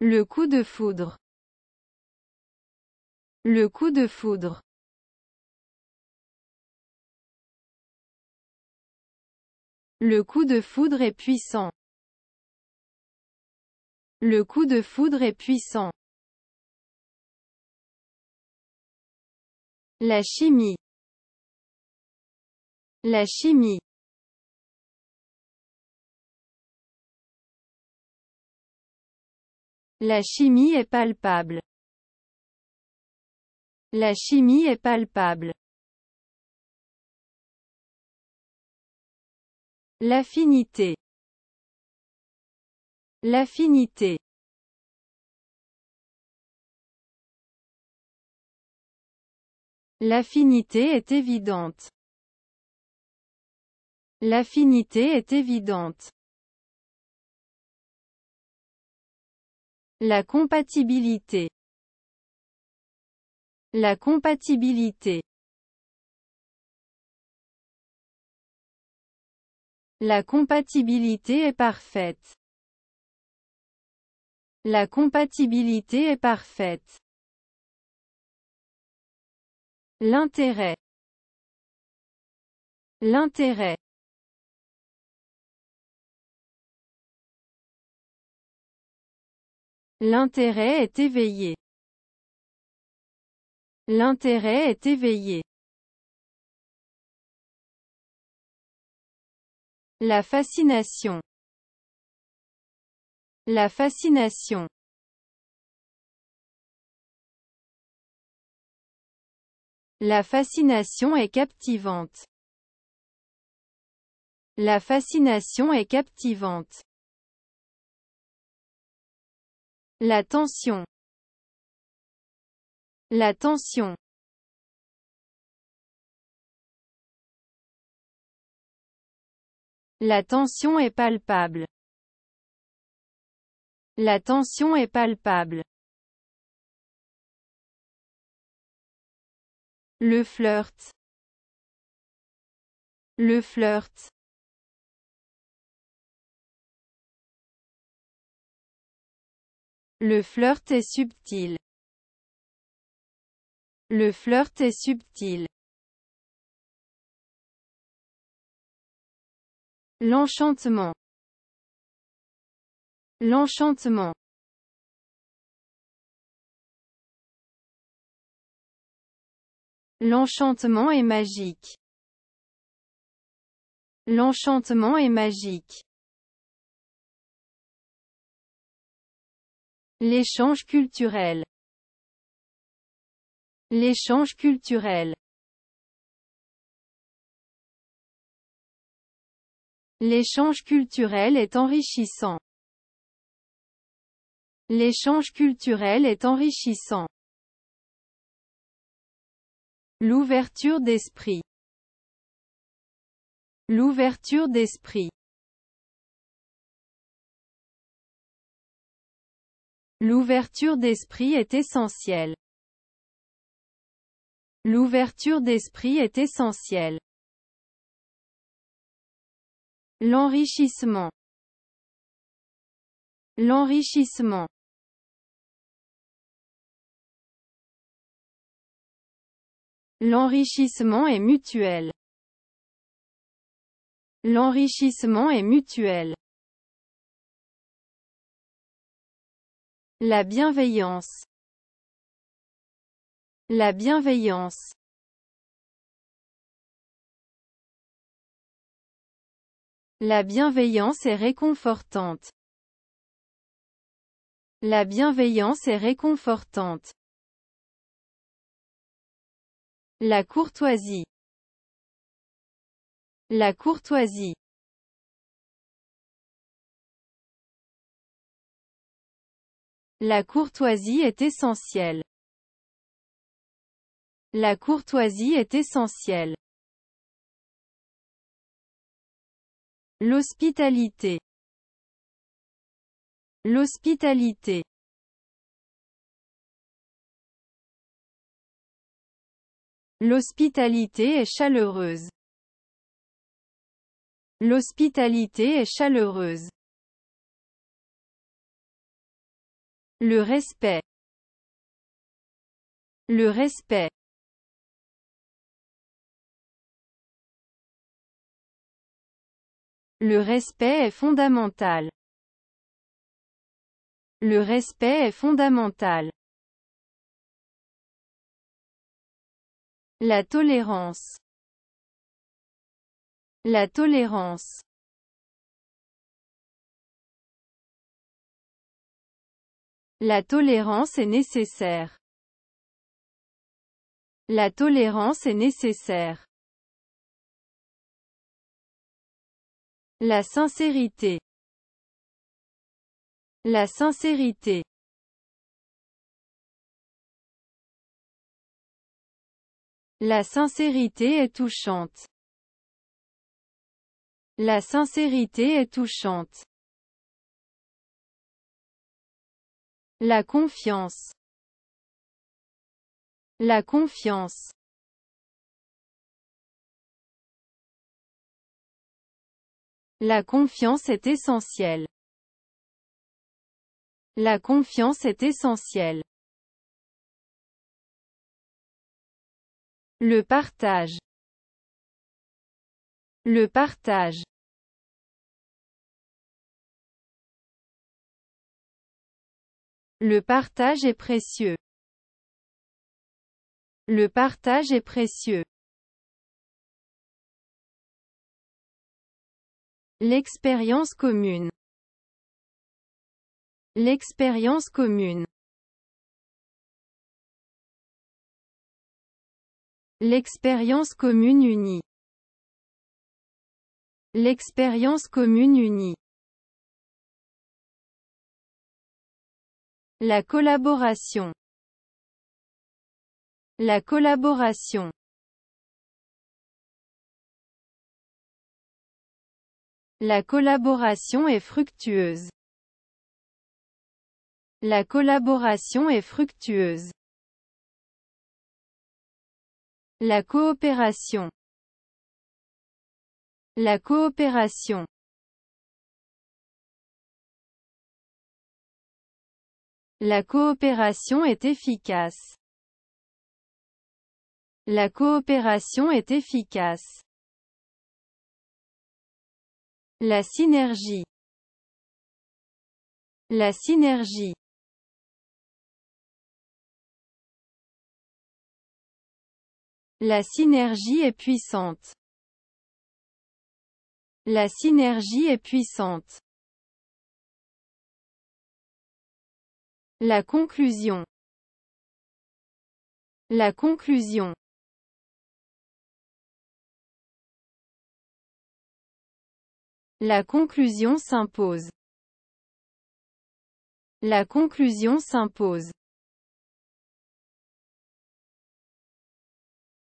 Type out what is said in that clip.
Le coup de foudre. Le coup de foudre. Le coup de foudre est puissant. Le coup de foudre est puissant. La chimie. La chimie. La chimie est palpable. La chimie est palpable. L'affinité. L'affinité. L'affinité est évidente. L'affinité est évidente. La compatibilité. La compatibilité. La compatibilité est parfaite. La compatibilité est parfaite. L'intérêt. L'intérêt. L'intérêt est éveillé. L'intérêt est éveillé. La fascination. La fascination. La fascination est captivante. La fascination est captivante. La tension. La tension. La tension est palpable. La tension est palpable. Le flirt. Le flirt. Le flirt est subtil. Le flirt est subtil. L'enchantement. L'enchantement. L'enchantement est magique. L'enchantement est magique. L'échange culturel. L'échange culturel. L'échange culturel est enrichissant. L'échange culturel est enrichissant. L'ouverture d'esprit. L'ouverture d'esprit. L'ouverture d'esprit est essentielle. L'ouverture d'esprit est essentielle. L'enrichissement. L'enrichissement. L'enrichissement est mutuel. L'enrichissement est mutuel. La bienveillance. La bienveillance. La bienveillance est réconfortante. La bienveillance est réconfortante. La courtoisie. La courtoisie. La courtoisie est essentielle. La courtoisie est essentielle. L'hospitalité. L'hospitalité. L'hospitalité est chaleureuse. L'hospitalité est chaleureuse. Le respect. Le respect. Le respect est fondamental. Le respect est fondamental. La tolérance. La tolérance. La tolérance est nécessaire. La tolérance est nécessaire. La sincérité. La sincérité. La sincérité est touchante. La sincérité est touchante. La confiance. La confiance. La confiance est essentielle. La confiance est essentielle. Le partage. Le partage. Le partage est précieux. Le partage est précieux. L'expérience commune. L'expérience commune. L'expérience commune unie. L'expérience commune unie. La collaboration. La collaboration. La collaboration est fructueuse. La collaboration est fructueuse. La coopération. La coopération. La coopération est efficace. La coopération est efficace. La synergie. La synergie. La synergie est puissante. La synergie est puissante. La conclusion. La conclusion. La conclusion s'impose. La conclusion s'impose.